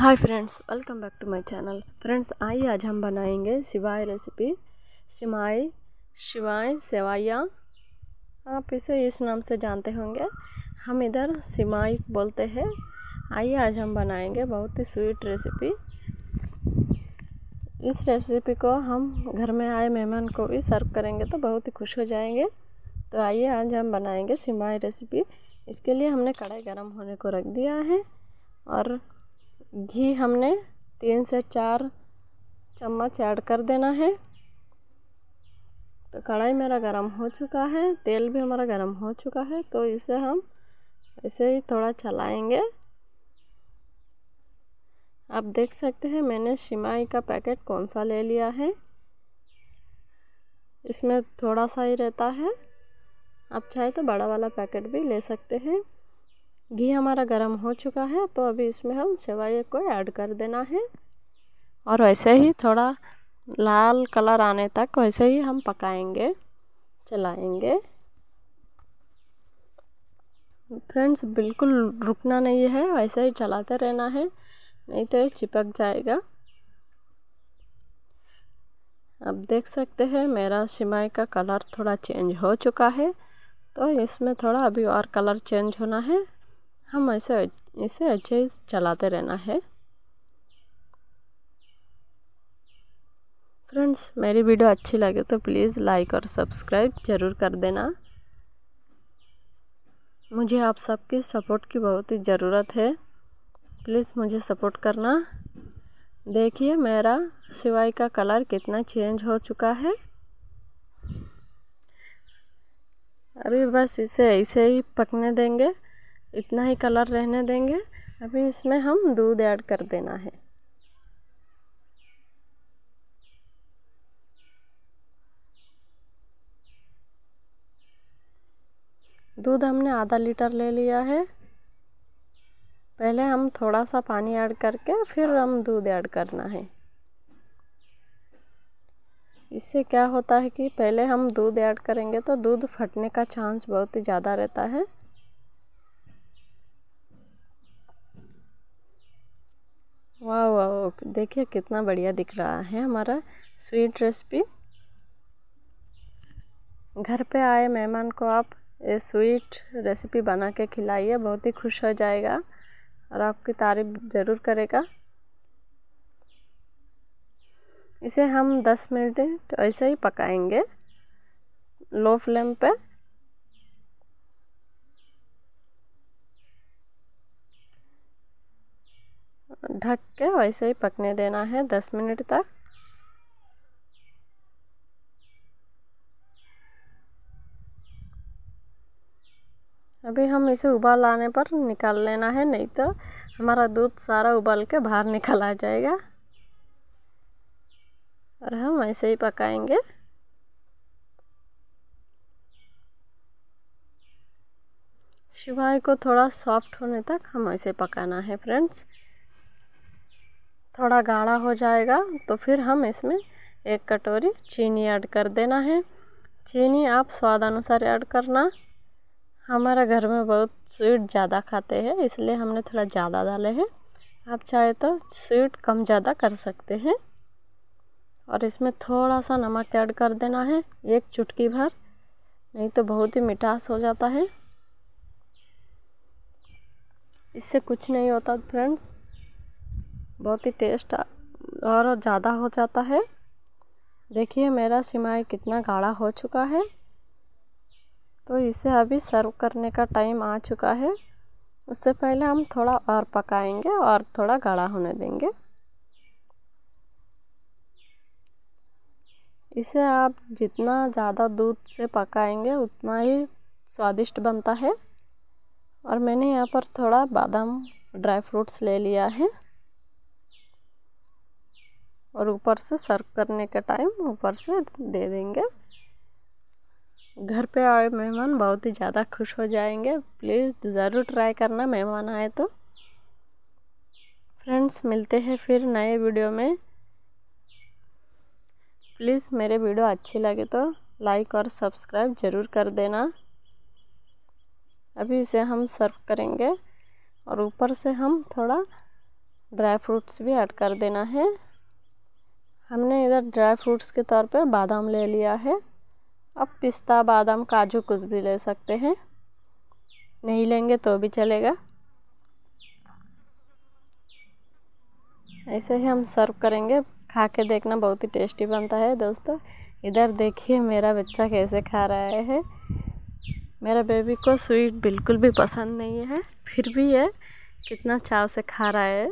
hi friends welcome back to my channel friends आइए आज हम बनाएंगे शिवाय रेसिपी शिमाई शिवाय सेवाइया आप इसे इस नाम से जानते होंगे हम इधर सिमाई बोलते हैं आइए आज हम बनाएंगे बहुत ही स्वीट रेसिपी इस रेसिपी को हम घर में आए मेहमान को भी सर्व करेंगे तो बहुत ही खुश हो जाएंगे तो आइए आज हम बनाएंगे सिमाई रेसिपी इसके लिए हमने कढ़ाई गर्म होने को रख दिया है और घी हमने तीन से चार चम्मच ऐड कर देना है तो कढ़ाई मेरा गरम हो चुका है तेल भी हमारा गरम हो चुका है तो इसे हम इसे ही थोड़ा चलाएंगे आप देख सकते हैं मैंने शिमाई का पैकेट कौन सा ले लिया है इसमें थोड़ा सा ही रहता है आप चाहे तो बड़ा वाला पैकेट भी ले सकते हैं घी हमारा गर्म हो चुका है तो अभी इसमें हम सेवाई को ऐड कर देना है और वैसे ही थोड़ा लाल कलर आने तक वैसे ही हम पकाएंगे चलाएंगे फ्रेंड्स बिल्कुल रुकना नहीं है वैसे ही चलाते रहना है नहीं तो ये चिपक जाएगा अब देख सकते हैं मेरा सिमाई का कलर थोड़ा चेंज हो चुका है तो इसमें थोड़ा अभी और कलर चेंज होना है हम ऐसे इसे अच्छे चलाते रहना है फ्रेंड्स मेरी वीडियो अच्छी लगे तो प्लीज़ लाइक और सब्सक्राइब ज़रूर कर देना मुझे आप सबके सपोर्ट की बहुत ही ज़रूरत है प्लीज़ मुझे सपोर्ट करना देखिए मेरा सिवाई का कलर कितना चेंज हो चुका है अभी बस इसे ऐसे ही पकने देंगे इतना ही कलर रहने देंगे अभी इसमें हम दूध ऐड कर देना है दूध हमने आधा लीटर ले लिया है पहले हम थोड़ा सा पानी ऐड करके फिर हम दूध ऐड करना है इससे क्या होता है कि पहले हम दूध ऐड करेंगे तो दूध फटने का चांस बहुत ही ज़्यादा रहता है वाह वाह देखिए कितना बढ़िया दिख रहा है हमारा स्वीट रेसिपी घर पे आए मेहमान को आप ये स्वीट रेसिपी बना के खिलाइए बहुत ही खुश हो जाएगा और आपकी तारीफ ज़रूर करेगा इसे हम 10 मिनट तो ऐसे ही पकाएंगे लो फ्लेम पे ढक के वैसे ही पकने देना है दस मिनट तक अभी हम इसे उबाल आने पर निकाल लेना है नहीं तो हमारा दूध सारा उबाल के बाहर निकल आ जाएगा और हम ऐसे ही पकाएंगे शिवाय को थोड़ा सॉफ्ट होने तक हम ऐसे पकाना है फ्रेंड्स थोड़ा गाढ़ा हो जाएगा तो फिर हम इसमें एक कटोरी चीनी ऐड कर देना है चीनी आप स्वाद अनुसार ऐड करना हमारा घर में बहुत स्वीट ज़्यादा खाते हैं इसलिए हमने थोड़ा ज़्यादा डाले हैं आप चाहे तो स्वीट कम ज़्यादा कर सकते हैं और इसमें थोड़ा सा नमक ऐड कर देना है एक चुटकी भर नहीं तो बहुत ही मिठास हो जाता है इससे कुछ नहीं होता फ्रेंड्स बहुत ही टेस्ट और ज़्यादा हो जाता है देखिए मेरा सिमाई कितना गाढ़ा हो चुका है तो इसे अभी सर्व करने का टाइम आ चुका है उससे पहले हम थोड़ा और पकाएंगे और थोड़ा गाढ़ा होने देंगे इसे आप जितना ज़्यादा दूध से पकाएंगे उतना ही स्वादिष्ट बनता है और मैंने यहाँ पर थोड़ा बादाम ड्राई फ्रूट्स ले लिया है और ऊपर से सर्व करने का टाइम ऊपर से दे देंगे घर पे आए मेहमान बहुत ही ज़्यादा खुश हो जाएंगे प्लीज़ ज़रूर ट्राई करना मेहमान आए तो फ्रेंड्स मिलते हैं फिर नए वीडियो में प्लीज़ मेरे वीडियो अच्छी लगे तो लाइक और सब्सक्राइब ज़रूर कर देना अभी इसे हम सर्व करेंगे और ऊपर से हम थोड़ा ड्राई फ्रूट्स भी ऐड कर देना है हमने इधर ड्राई फ्रूट्स के तौर पर बादाम ले लिया है अब पिस्ता बादाम काजू कुछ भी ले सकते हैं नहीं लेंगे तो भी चलेगा ऐसे ही हम सर्व करेंगे खा के देखना बहुत ही टेस्टी बनता है दोस्तों इधर देखिए मेरा बच्चा कैसे खा रहा है मेरा बेबी को स्वीट बिल्कुल भी पसंद नहीं है फिर भी ये कितना चाव से खा रहा है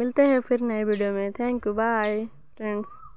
मिलते हैं फिर नए वीडियो में थैंक यू बाय फ्रेंड्स